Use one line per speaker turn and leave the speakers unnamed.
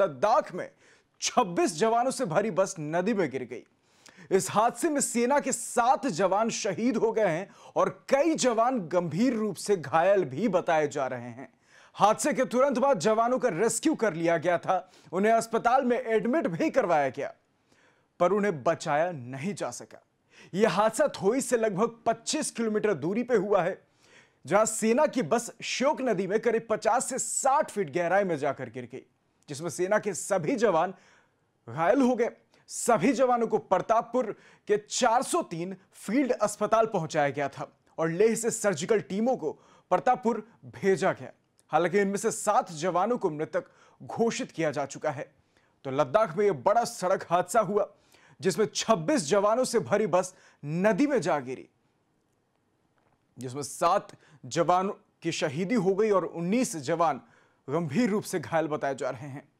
लद्दाख में 26 जवानों से भरी बस नदी में गिर गई इस हादसे में सेना के सात जवान शहीद हो गए हैं और कई जवान गंभीर रूप से घायल भी बताए जा रहे हैं हादसे के तुरंत बाद जवानों का रेस्क्यू कर लिया गया था उन्हें अस्पताल में एडमिट भी करवाया गया पर उन्हें बचाया नहीं जा सका यह हादसा थोई से लगभग 25 किलोमीटर दूरी पर हुआ है जहां सेना की बस श्योक नदी में करीब 50 से 60 फीट गहराई में जाकर गिर गई जिसमें सेना के सभी जवान घायल हो गए सभी जवानों को प्रतापपुर के 403 फील्ड अस्पताल पहुंचाया गया था और लेह से सर्जिकल टीमों को प्रतापपुर भेजा गया हालांकि इनमें से सात जवानों को मृतक घोषित किया जा चुका है तो लद्दाख में यह बड़ा सड़क हादसा हुआ जिसमें 26 जवानों से भरी बस नदी में जा गिरी जिसमें सात जवानों की शहीदी हो गई और 19 जवान गंभीर रूप से घायल बताए जा रहे हैं